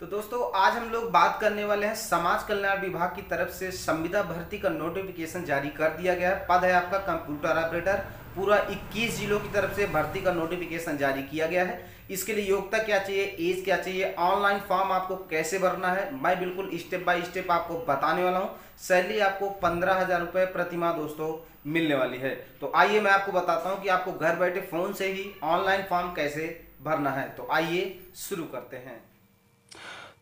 तो दोस्तों आज हम लोग बात करने वाले हैं समाज कल्याण विभाग की तरफ से संविदा भर्ती का नोटिफिकेशन जारी कर दिया गया है पद है आपका कंप्यूटर ऑपरेटर पूरा 21 जिलों की तरफ से भर्ती का नोटिफिकेशन जारी किया गया है इसके लिए योग्यता क्या चाहिए एज क्या चाहिए ऑनलाइन फॉर्म आपको कैसे भरना है मैं बिल्कुल स्टेप बाय स्टेप आपको बताने वाला हूँ सैलरी आपको पंद्रह हज़ार रुपये प्रतिमा दोस्तों मिलने वाली है तो आइए मैं आपको बताता हूँ कि आपको घर बैठे फ़ोन से ही ऑनलाइन फॉर्म कैसे भरना है तो आइए शुरू करते हैं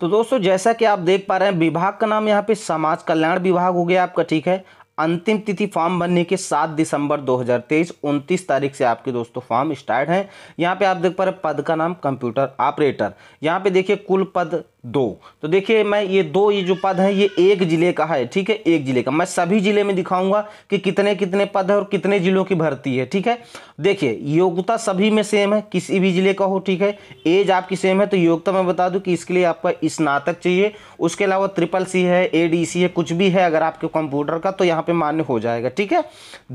तो दोस्तों जैसा कि आप देख पा रहे हैं विभाग का नाम यहाँ पे समाज कल्याण विभाग हो गया आपका ठीक है अंतिम तिथि फॉर्म भरने के 7 दिसंबर 2023 29 तारीख से आपके दोस्तों फॉर्म स्टार्ट हैं यहाँ पे आप देख पा रहे पद का नाम कंप्यूटर ऑपरेटर यहाँ पे देखिए कुल पद दो तो देखिए मैं ये दो ये जो पद हैं ये एक जिले का है ठीक है एक जिले का मैं सभी जिले में दिखाऊंगा कि कितने कितने पद है और कितने जिलों की भर्ती है ठीक है देखिए योग्यता सभी में सेम है किसी भी जिले का हो ठीक है एज आपकी सेम है तो योग्यता मैं बता दूं कि इसके लिए आपका स्नातक चाहिए उसके अलावा ट्रिपल सी है ए है कुछ भी है अगर आपके कंप्यूटर का तो यहाँ पर मान्य हो जाएगा ठीक है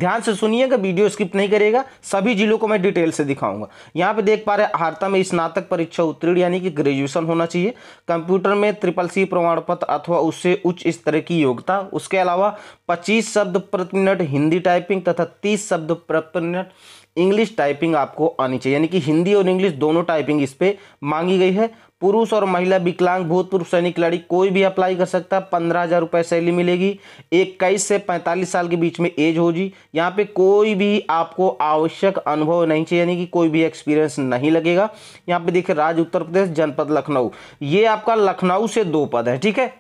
ध्यान से सुनिएगा वीडियो स्किप नहीं करेगा सभी जिलों को मैं डिटेल से दिखाऊंगा यहाँ पर देख पा रहे हारता में स्नातक परीक्षा उत्तीर्ण यानी कि ग्रेजुएसन होना चाहिए कंप्यूटर में ट्रिपल सी प्रमाण पत्र अथवा उससे उच्च स्तर की योग्यता उसके अलावा 25 शब्द प्रति मिनट हिंदी टाइपिंग तथा 30 शब्द प्रति मिनट इंग्लिश टाइपिंग आपको आनी चाहिए यानी कि हिंदी और इंग्लिश दोनों टाइपिंग इस पर मांगी गई है पुरुष और महिला विकलांग भूतपूर्व सैनिक खिलाड़ी कोई भी अप्लाई कर सकता है पंद्रह हज़ार रुपये सैली मिलेगी इक्कीस से पैंतालीस साल के बीच में एज होगी यहाँ पे कोई भी आपको आवश्यक अनुभव नहीं चाहिए यानी कि कोई भी एक्सपीरियंस नहीं लगेगा यहाँ पे देखिए राज्य उत्तर प्रदेश जनपद लखनऊ ये आपका लखनऊ से दो पद है ठीक है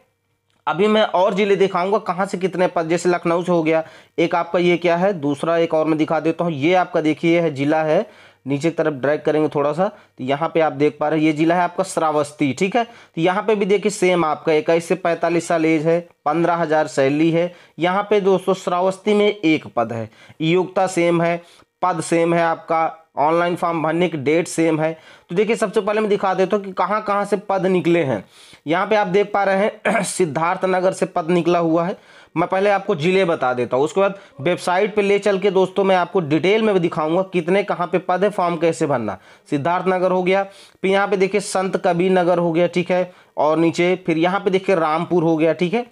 अभी मैं और ज़िले दिखाऊंगा कहाँ से कितने पद जैसे लखनऊ से हो गया एक आपका ये क्या है दूसरा एक और मैं दिखा देता हूँ ये आपका देखिए है ज़िला है नीचे की तरफ ड्रैग करेंगे थोड़ा सा तो यहाँ पे आप देख पा रहे हैं ये जिला है आपका श्रावस्ती ठीक है तो यहाँ पे भी देखिए सेम आपका इक्कीस से पैंतालीस साल एज है पंद्रह हज़ार सैलरी है यहाँ पे दोस्तों श्रावस्ती में एक पद है योग्यता सेम है पद सेम है आपका ऑनलाइन फॉर्म भरने की डेट सेम है तो देखिए सबसे पहले मैं दिखा देता हूँ कि कहाँ कहाँ से पद निकले हैं यहाँ पे आप देख पा रहे हैं सिद्धार्थ नगर से पद निकला हुआ है मैं पहले आपको ज़िले बता देता हूँ उसके बाद वेबसाइट पे ले चल के दोस्तों मैं आपको डिटेल में भी दिखाऊंगा कितने कहाँ पे पद है फॉर्म कैसे भरना सिद्धार्थ नगर हो गया फिर यहाँ पे देखिए संत कबीर नगर हो गया ठीक है और नीचे फिर यहाँ पे देखिए रामपुर हो गया ठीक है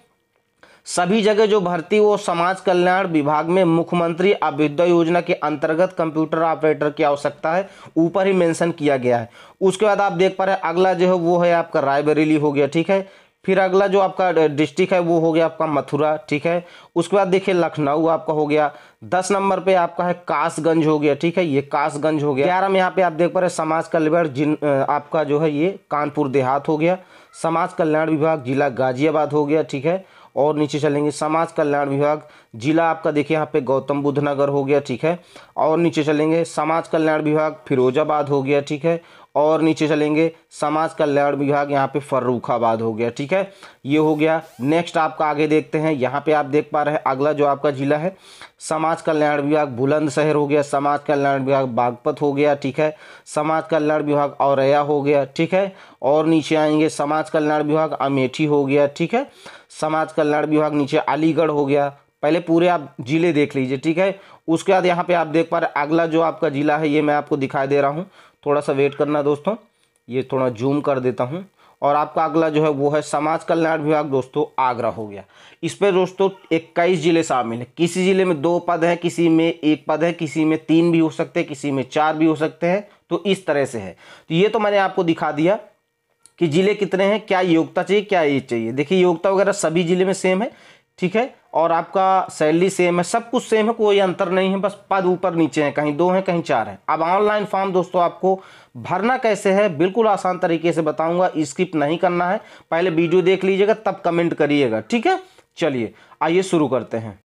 सभी जगह जो भर्ती वो समाज कल्याण विभाग में मुख्यमंत्री अभ्युदय योजना के अंतर्गत कंप्यूटर ऑपरेटर की आवश्यकता है ऊपर ही मेंशन किया गया है उसके बाद आप देख पा रहे अगला जो है वो है आपका रायबरेली हो गया ठीक है फिर अगला जो आपका डिस्ट्रिक्ट है वो हो गया आपका मथुरा ठीक है उसके बाद देखिए लखनऊ आपका हो गया दस नंबर पे आपका है कासगंज हो गया ठीक है ये कासगंज हो गया ग्यारह में यहाँ पे आप देख पा रहे समाज कल्याण जिन आपका जो है ये कानपुर देहात हो गया समाज कल्याण विभाग जिला गाजियाबाद हो गया ठीक है और नीचे चलेंगे समाज कल्याण विभाग जिला आपका देखिए यहाँ पे गौतम बुद्ध नगर हो गया ठीक है और नीचे चलेंगे समाज कल्याण विभाग फिरोजाबाद हो गया ठीक है और नीचे चलेंगे समाज कल्याण विभाग यहाँ पे फर्रुखाबाद हो गया ठीक है ये हो गया नेक्स्ट आपका आगे देखते हैं यहाँ पे आप देख पा रहे हैं अगला जो आपका जिला है समाज कल्याण विभाग बुलंदशहर हो गया समाज कल्याण विभाग बागपत हो गया ठीक है समाज कल्याण विभाग औरैया हो गया ठीक है और नीचे आएंगे समाज कल्याण विभाग अमेठी हो गया ठीक है समाज कल्याण विभाग नीचे अलीगढ़ हो गया पहले पूरे आप ज़िले देख लीजिए ठीक है उसके बाद यहाँ पे आप देख पा रहे अगला जो आपका ज़िला है ये मैं आपको दिखाई दे रहा हूँ थोड़ा सा वेट करना दोस्तों ये थोड़ा जूम कर देता हूँ और आपका अगला जो है वो है समाज कल्याण विभाग दोस्तों आगरा हो गया इस पर दोस्तों इक्कीस जिले शामिल हैं किसी जिले में दो पद हैं किसी में एक पद है किसी में तीन भी हो सकते हैं किसी में चार भी हो सकते हैं तो इस तरह से है तो ये तो मैंने आपको दिखा दिया कि जिले कितने हैं क्या योग्यता चाहिए क्या एज चाहिए देखिए योग्यता वगैरह सभी जिले में सेम है ठीक है और आपका सैलरी सेम है सब कुछ सेम है कोई अंतर नहीं है बस पद ऊपर नीचे हैं कहीं दो हैं कहीं चार हैं अब ऑनलाइन फॉर्म दोस्तों आपको भरना कैसे है बिल्कुल आसान तरीके से बताऊंगा स्किप नहीं करना है पहले वीडियो देख लीजिएगा तब कमेंट करिएगा ठीक है चलिए आइए शुरू करते हैं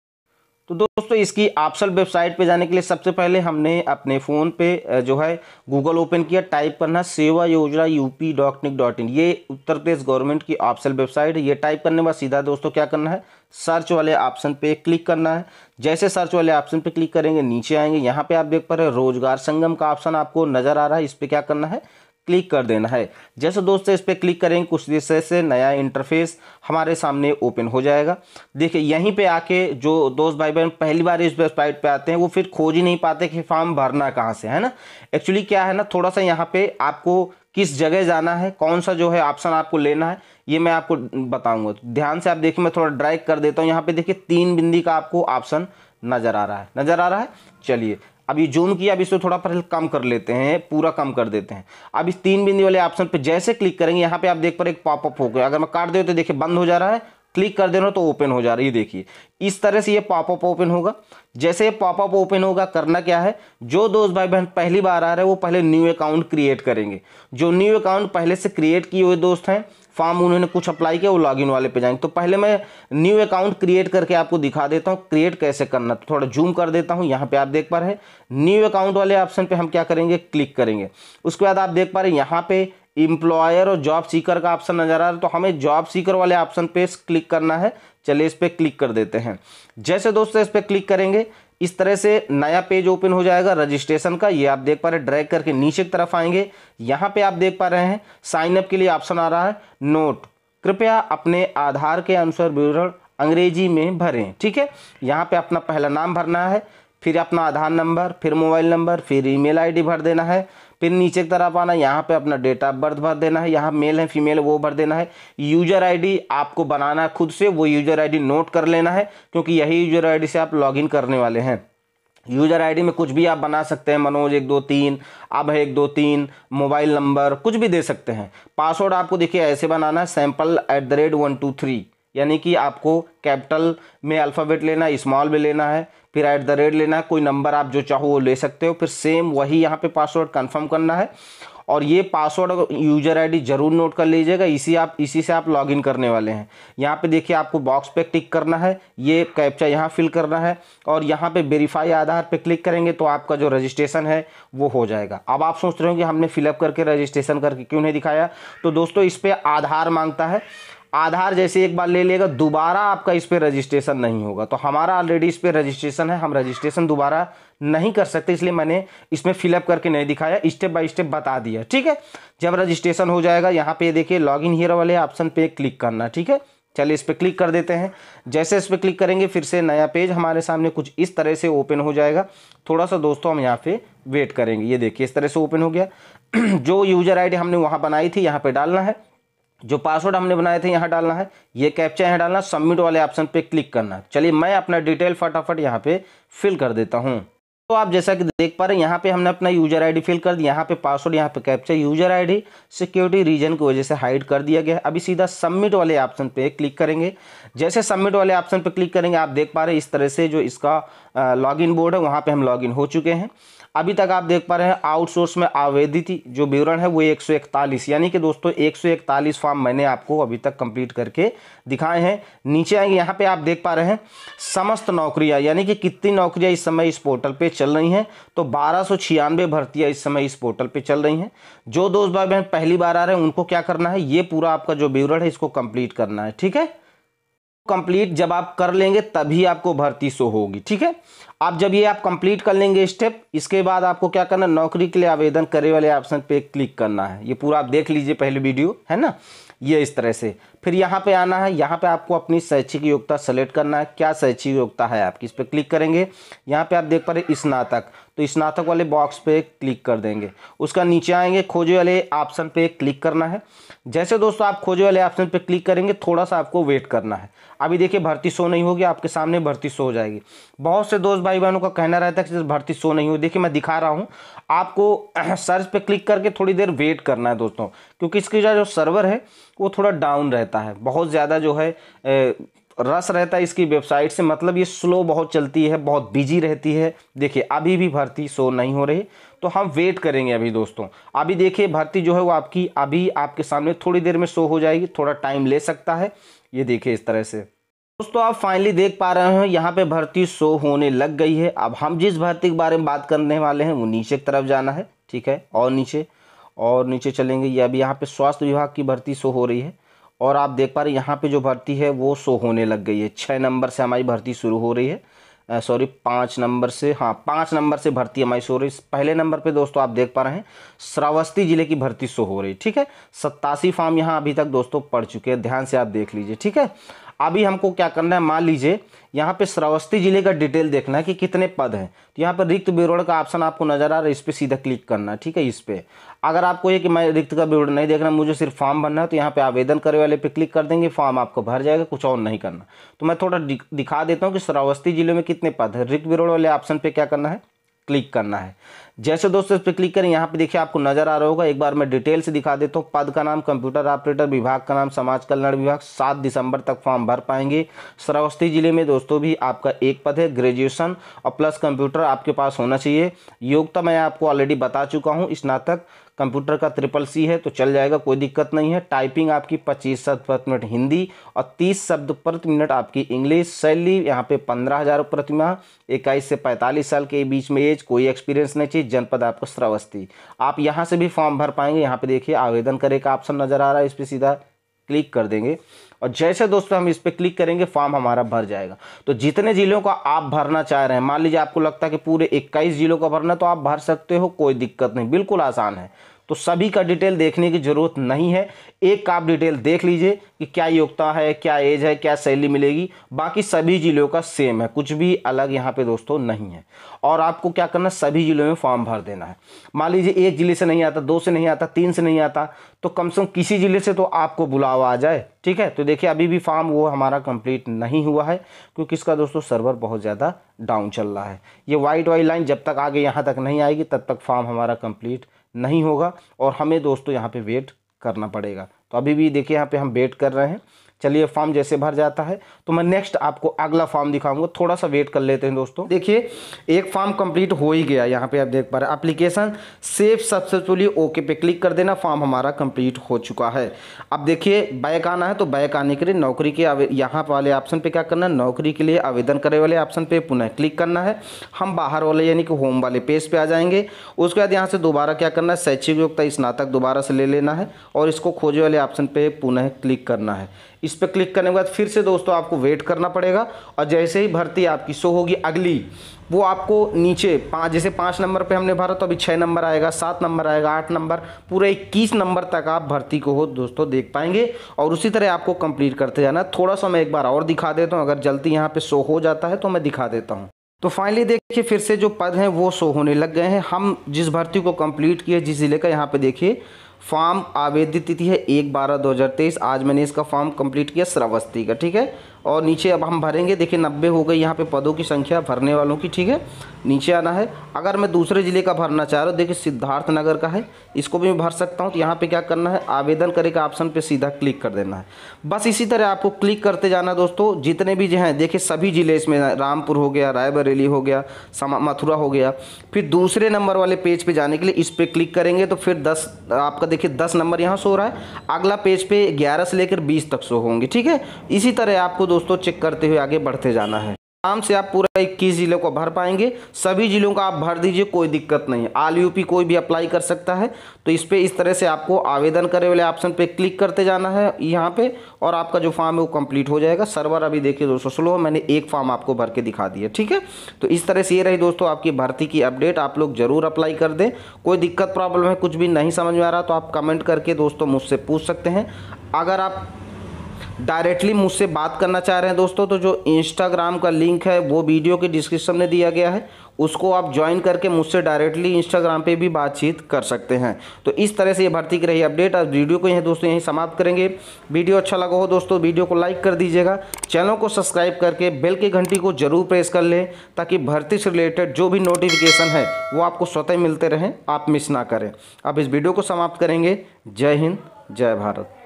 तो दोस्तों इसकी ऑप्शनल वेबसाइट पे जाने के लिए सबसे पहले हमने अपने फ़ोन पे जो है गूगल ओपन किया टाइप करना सेवा योजना UP dot nic dot in ये उत्तर प्रदेश गवर्नमेंट की ऑप्शनल वेबसाइट है ये टाइप करने बाद सीधा दोस्तों क्या करना है सर्च वाले ऑप्शन पे क्लिक करना है जैसे सर्च वाले ऑप्शन पे क्लिक करेंगे नीचे आएंगे यहाँ पे आप देख पा रहे हैं रोजगार संगम का ऑप्शन आपको नज़र आ रहा है इस पर क्या करना है क्लिक कर देना है जैसे दोस्तों इस पर क्लिक करेंगे कुछ देर से नया इंटरफेस हमारे सामने ओपन हो जाएगा देखिए यहीं पे आके जो दोस्त भाई बहन पहली बार इस वेबसाइट पे आते हैं वो फिर खोज ही नहीं पाते कि फॉर्म भरना कहाँ से है ना एक्चुअली क्या है ना थोड़ा सा यहाँ पे आपको किस जगह जाना है कौन सा जो है ऑप्शन आपको लेना है ये मैं आपको बताऊँगा ध्यान से आप देखिए मैं थोड़ा ड्राइक कर देता हूँ यहाँ पर देखिए तीन बिंदी का आपको ऑप्शन नज़र आ रहा है नज़र आ रहा है चलिए अब ये जूम किया अब इसको थोड़ा पर कम कर लेते हैं पूरा कम कर देते हैं अब इस तीन बिंदी वाले ऑप्शन पे जैसे क्लिक करेंगे यहाँ पे आप देख पर एक पॉपअप हो गया अगर मैं काट दे तो देखिए बंद हो जा रहा है क्लिक कर हो तो ओपन हो जा रही है देखिए इस तरह से ये पॉपअप ओपन होगा जैसे ये पॉपअप ओपन होगा करना क्या है जो दोस्त भाई बहन पहली बार आ रहे हैं वो पहले न्यू अकाउंट क्रिएट करेंगे जो न्यू अकाउंट पहले से क्रिएट किए हुए दोस्त हैं फॉर्म उन्होंने कुछ अप्लाई किया वो लॉगिन वाले पे जाएंगे तो पहले मैं न्यू अकाउंट क्रिएट करके आपको दिखा देता हूँ क्रिएट कैसे करना तो थोड़ा जूम कर देता हूँ यहाँ पे आप देख पा रहे हैं न्यू अकाउंट वाले ऑप्शन पे हम क्या करेंगे क्लिक करेंगे उसके बाद आप देख पा रहे हैं यहाँ पे इम्प्लॉयर और जॉब सीकर का ऑप्शन नज़र आ रहा है तो हमें जॉब सीकर वाले ऑप्शन पे क्लिक करना है चलिए इस पर क्लिक कर देते हैं जैसे दोस्तों इस पर क्लिक करेंगे इस तरह से नया पेज ओपन हो जाएगा रजिस्ट्रेशन का ये आप देख पा रहे हैं ड्रैग करके नीचे की तरफ आएंगे यहाँ पे आप देख पा रहे हैं साइनअप के लिए ऑप्शन आ रहा है नोट कृपया अपने आधार के अनुसार विवरण अंग्रेजी में भरें ठीक है यहाँ पे अपना पहला नाम भरना है फिर अपना आधार नंबर फिर मोबाइल नंबर फिर ईमेल आईडी भर देना है फिर नीचे की तरफ आना यहाँ पे अपना डेट ऑफ बर्थ भर देना है यहाँ मेल है फीमेल वो भर देना है यूजर आईडी आपको बनाना है खुद से वो यूजर आईडी नोट कर लेना है क्योंकि यही यूजर आईडी से आप लॉगिन करने वाले हैं यूजर आईडी में कुछ भी आप बना सकते हैं मनोज एक दो तीन अब है एक दो तीन मोबाइल नंबर कुछ भी दे सकते हैं पासवर्ड आपको देखिए ऐसे बनाना है sample at the rate one two three यानी कि आपको कैपिटल में अल्फ़ाबेट लेना है स्मॉल में लेना है फिर एट द रेट लेना है कोई नंबर आप जो चाहो वो ले सकते हो फिर सेम वही यहाँ पे पासवर्ड कंफर्म करना है और ये पासवर्ड यूजर आईडी जरूर नोट कर लीजिएगा इसी आप इसी से आप लॉगिन करने वाले हैं यहाँ पे देखिए आपको बॉक्स पे टिक करना है ये कैप्चा यहाँ फिल करना है और यहाँ पे वेरीफाई आधार पे क्लिक करेंगे तो आपका जो रजिस्ट्रेशन है वो हो जाएगा अब आप सोच रहे हो कि हमने फिलअप करके रजिस्ट्रेशन करके क्यों नहीं दिखाया तो दोस्तों इस पर आधार मांगता है आधार जैसे एक बार ले लेगा दोबारा आपका इस पर रजिस्ट्रेशन नहीं होगा तो हमारा ऑलरेडी इस पर रजिस्ट्रेशन है हम रजिस्ट्रेशन दोबारा नहीं कर सकते इसलिए मैंने इसमें फिलअप करके नहीं दिखाया स्टेप बाय स्टेप बता दिया ठीक है जब रजिस्ट्रेशन हो जाएगा यहाँ पे देखिए लॉग इन हीरो वाले ऑप्शन पे क्लिक करना ठीक है चलिए इस पर क्लिक कर देते हैं जैसे इस पर क्लिक करेंगे फिर से नया पेज हमारे सामने कुछ इस तरह से ओपन हो जाएगा थोड़ा सा दोस्तों हम यहाँ पे वेट करेंगे ये देखिए इस तरह से ओपन हो गया जो यूज़र आईडी हमने वहाँ बनाई थी यहाँ पे डालना है जो पासवर्ड हमने बनाए थे यहाँ डालना है ये कैप्चा यहाँ डालना सबमिट वाले ऑप्शन पे क्लिक करना है चलिए मैं अपना डिटेल फटाफट यहाँ पे फिल कर देता हूँ तो आप जैसा कि देख पा रहे हैं यहाँ पे हमने अपना यूजर आईडी फिल कर दिया यहाँ पे पासवर्ड यहाँ पे captcha user ID security reason की वजह से हाइड कर दिया गया अभी सीधा सबमिट वाले ऑप्शन पे क्लिक करेंगे जैसे सबमिट वाले ऑप्शन पे क्लिक करेंगे आप देख पा रहे हैं इस तरह से जो इसका लॉगिन बोर्ड है वहाँ पे हम लॉगिन हो चुके हैं अभी तक आप देख पा रहे हैं आउटसोर्स में आवेदित जो विवरण है वो 141 यानी कि दोस्तों 141 फॉर्म मैंने आपको अभी तक कंप्लीट करके दिखाए हैं नीचे आएंगे यहाँ पे आप देख पा रहे हैं समस्त नौकरियाँ यानी कि कितनी नौकरियाँ इस समय इस पोर्टल पे चल रही हैं तो बारह भर्तियाँ इस समय इस पोर्टल पर चल रही हैं जो दोस्त भाई बहन पहली बार आ रहे हैं उनको क्या करना है ये पूरा आपका जो विवरण है इसको कम्प्लीट करना है ठीक है कंप्लीट जब आप कर लेंगे तभी आपको भर्ती शो होगी ठीक है आप जब ये आप कंप्लीट कर लेंगे स्टेप इसके बाद आपको क्या करना नौकरी के लिए आवेदन करे वाले ऑप्शन पे क्लिक करना है ये पूरा आप देख लीजिए पहले वीडियो है ना ये इस तरह से फिर यहाँ पे आना है यहाँ पे आपको अपनी शैक्षिक योग्यता सेलेक्ट करना है क्या शैक्षिक योग्यता है आपकी इस पर क्लिक करेंगे यहाँ पे आप देख पा रहे स्नातक तो स्नातक वाले बॉक्स पे क्लिक कर देंगे उसका नीचे आएंगे खोजे वाले ऑप्शन पे क्लिक करना है जैसे दोस्तों आप खोजे वाले ऑप्शन पे क्लिक करेंगे थोड़ा सा आपको वेट करना है अभी देखिए भर्ती शो नहीं होगी आपके सामने भर्ती शो हो जाएगी बहुत से दोस्त भाई बहनों का कहना रहता है कि भर्ती शो नहीं होगी देखिए मैं दिखा रहा हूँ आपको सर्च पर क्लिक करके थोड़ी देर वेट करना है दोस्तों क्योंकि इसका जो सर्वर है वो थोड़ा डाउन रहता रहता है बहुत ज़्यादा जो है ए, रस रहता है इसकी वेबसाइट से मतलब ये स्लो बहुत चलती है बहुत बिजी रहती है देखिए अभी भी भर्ती शो नहीं हो रही तो हम वेट करेंगे अभी दोस्तों अभी देखिए भर्ती जो है वो आपकी अभी आपके सामने थोड़ी देर में शो हो जाएगी थोड़ा टाइम ले सकता है ये देखिए इस तरह से दोस्तों आप फाइनली देख पा रहे हो यहाँ पर भर्ती शो होने लग गई है अब हम जिस भर्ती के बारे में बात करने वाले हैं वो नीचे की तरफ जाना है ठीक है और नीचे और नीचे चलेंगे ये अभी यहाँ पर स्वास्थ्य विभाग की भर्ती शो हो रही है और आप देख पा रहे यहाँ पे जो भर्ती है वो शो होने लग गई है छः नंबर से हमारी भर्ती शुरू हो रही है सॉरी पाँच नंबर से हाँ पाँच नंबर से भर्ती हमारी शो हो रही है पहले नंबर पे दोस्तों आप देख पा रहे हैं श्रावस्ती ज़िले की भर्ती शो हो रही है ठीक है सत्तासी फॉर्म यहाँ अभी तक दोस्तों पड़ चुके हैं ध्यान से आप देख लीजिए ठीक है अभी हमको क्या करना है मान लीजिए यहाँ पे श्रावस्ती जिले का डिटेल देखना है कि कितने पद हैं तो यहाँ पर रिक्त विवरण का ऑप्शन आपको नज़र आ रहा है इस पर सीधा क्लिक करना है ठीक है इस पर अगर आपको ये कि मैं रिक्त का विवरण नहीं देखना मुझे सिर्फ फॉर्म भरना है तो यहाँ पे आवेदन करे वाले पे क्लिक कर देंगे फॉर्म आपको भर जाएगा कुछ और नहीं करना तो मैं थोड़ा दिखा देता हूँ कि श्रावस्ती जिले में कितने पद हैं रिक्त विरोड़ वाले ऑप्शन पर क्या करना है क्लिक करना है जैसे दोस्तों इस पर क्लिक करें यहाँ पे देखिए आपको नजर आ रहा होगा एक बार मैं डिटेल से दिखा देता हूँ पद का नाम कंप्यूटर ऑपरेटर विभाग का नाम समाज कल्याण विभाग सात दिसंबर तक फॉर्म भर पाएंगे श्रावस्ती जिले में दोस्तों भी आपका एक पद है ग्रेजुएशन और प्लस कंप्यूटर आपके पास होना चाहिए योग्यता मैं आपको ऑलरेडी बता चुका हूँ स्नातक कंप्यूटर का ट्रिपल सी है तो चल जाएगा कोई दिक्कत नहीं है टाइपिंग आपकी पच्चीस शब्द प्रति मिनट हिंदी और तीस शब्द प्रति मिनट आपकी इंग्लिश सैलरी यहाँ पे पंद्रह हज़ार प्रति माह इक्कीस से पैंतालीस साल के बीच में एज कोई एक्सपीरियंस नहीं चाहिए जनपद आपको श्रावस्ती आप यहाँ से भी फॉर्म भर पाएंगे यहाँ पर देखिए आवेदन करे का ऑप्शन नज़र आ रहा है इस पर सीधा क्लिक कर देंगे और जैसे दोस्तों हम इस पर क्लिक करेंगे फॉर्म हमारा भर जाएगा तो जितने ज़िलों का आप भरना चाह रहे हैं मान लीजिए आपको लगता है कि पूरे 21 ज़िलों का भरना तो आप भर सकते हो कोई दिक्कत नहीं बिल्कुल आसान है तो सभी का डिटेल देखने की ज़रूरत नहीं है एक का आप डिटेल देख लीजिए कि क्या योग्यता है क्या एज है क्या सैलरी मिलेगी बाकी सभी ज़िलों का सेम है कुछ भी अलग यहाँ पे दोस्तों नहीं है और आपको क्या करना सभी ज़िलों में फॉर्म भर देना है मान लीजिए एक ज़िले से नहीं आता दो से नहीं आता तीन से नहीं आता तो कम से कम किसी ज़िले से तो आपको बुलावा आ जाए ठीक है तो देखिए अभी भी फॉर्म वो हमारा कंप्लीट नहीं हुआ है क्योंकि इसका दोस्तों सर्वर बहुत ज़्यादा डाउन चल रहा है ये वाइट वाई लाइन जब तक आगे यहाँ तक नहीं आएगी तब तक फॉर्म हमारा कंप्लीट नहीं होगा और हमें दोस्तों यहाँ पे वेट करना पड़ेगा तो अभी भी देखिए यहाँ पे हम वेट कर रहे हैं चलिए फॉर्म जैसे भर जाता है तो मैं नेक्स्ट आपको अगला फॉर्म दिखाऊंगा थोड़ा सा वेट कर लेते हैं दोस्तों देखिए एक फॉर्म कंप्लीट हो ही गया यहाँ पे आप देख पा रहे application application save successfully okay पे क्लिक कर देना फॉर्म हमारा कंप्लीट हो चुका है अब देखिए बैक आना है तो बैक आने के लिए नौकरी के यहाँ वाले ऑप्शन पर क्या करना है नौकरी के लिए आवेदन करे वाले ऑप्शन पर पुनः क्लिक करना है हम बाहर वाले यानी कि होम वाले पेज पर आ जाएंगे उसके बाद यहाँ से दोबारा क्या करना है शैक्षिक योग्यता स्नातक दोबारा से ले लेना है और इसको खोजे वाले ऑप्शन पर पुनः क्लिक करना है इस पर क्लिक करने के बाद फिर से दोस्तों आपको वेट करना पड़ेगा और जैसे ही भर्ती आपकी शो होगी अगली वो आपको नीचे पाँच जैसे पाँच नंबर पे हमने भरा तो अभी छः नंबर आएगा सात नंबर आएगा आठ नंबर पूरे इक्कीस नंबर तक आप भर्ती को हो दोस्तों देख पाएंगे और उसी तरह आपको कंप्लीट करते जाना थोड़ा सा मैं एक बार और दिखा देता हूँ अगर जल्दी यहाँ पे शो हो जाता है तो मैं दिखा देता हूँ तो फाइनली देखिए फिर से जो पद हैं वो शो होने लग गए हैं हम जिस भर्ती को कम्प्लीट किए जिस ज़िले का यहाँ पे देखिए फॉर्म आवेदित तिथि है एक बारह दो हज़ार तेईस आज मैंने इसका फॉर्म कंप्लीट किया श्रावस्ती का ठीक है और नीचे अब हम भरेंगे देखिए नब्बे हो गए यहाँ पे पदों की संख्या भरने वालों की ठीक है नीचे आना है अगर मैं दूसरे ज़िले का भरना चाह रहा हूँ देखिए सिद्धार्थ नगर का है इसको भी मैं भर सकता हूँ तो यहाँ पे क्या करना है आवेदन करे का ऑप्शन पे सीधा क्लिक कर देना है बस इसी तरह आपको क्लिक करते जाना दोस्तों जितने भी जो हैं देखिए सभी ज़िले इसमें रामपुर हो गया रायबरेली हो गया मथुरा हो गया फिर दूसरे नंबर वाले पेज पर जाने के लिए इस पर क्लिक करेंगे तो फिर दस आपका देखिए दस नंबर यहाँ शो रहा है अगला पेज पर ग्यारह से लेकर बीस तक शो होंगे ठीक है इसी तरह आपको दोस्तों चेक करते हुए आगे बढ़ते जाना है आराम से आप पूरा इक्कीस जिलों को भर पाएंगे सभी जिलों का आप भर दीजिए कोई दिक्कत नहीं आल यूपी कोई भी अप्लाई कर सकता है तो इस पर इस तरह से आपको आवेदन करे वाले ऑप्शन पे क्लिक करते जाना है यहाँ पे और आपका जो फॉर्म है वो कंप्लीट हो जाएगा सर्वर अभी देखिए दोस्तों स्लो है मैंने एक फॉर्म आपको भर के दिखा दिया ठीक है तो इस तरह से ये रही दोस्तों आपकी भर्ती की अपडेट आप लोग जरूर अप्लाई कर दें कोई दिक्कत प्रॉब्लम है कुछ भी नहीं समझ में आ रहा तो आप कमेंट करके दोस्तों मुझसे पूछ सकते हैं अगर आप डायरेक्टली मुझसे बात करना चाह रहे हैं दोस्तों तो जो इंस्टाग्राम का लिंक है वो वीडियो के डिस्क्रिप्शन में दिया गया है उसको आप ज्वाइन करके मुझसे डायरेक्टली इंस्टाग्राम पे भी बातचीत कर सकते हैं तो इस तरह से ये भर्ती की रही अपडेट आज वीडियो को यहीं दोस्तों यहीं समाप्त करेंगे वीडियो अच्छा लगा हो दोस्तों वीडियो को लाइक कर दीजिएगा चैनल को सब्सक्राइब करके बेल की घंटी को जरूर प्रेस कर लें ताकि भर्ती से रिलेटेड जो भी नोटिफिकेशन है वो आपको स्वतः मिलते रहें आप मिस ना करें अब इस वीडियो को समाप्त करेंगे जय हिंद जय भारत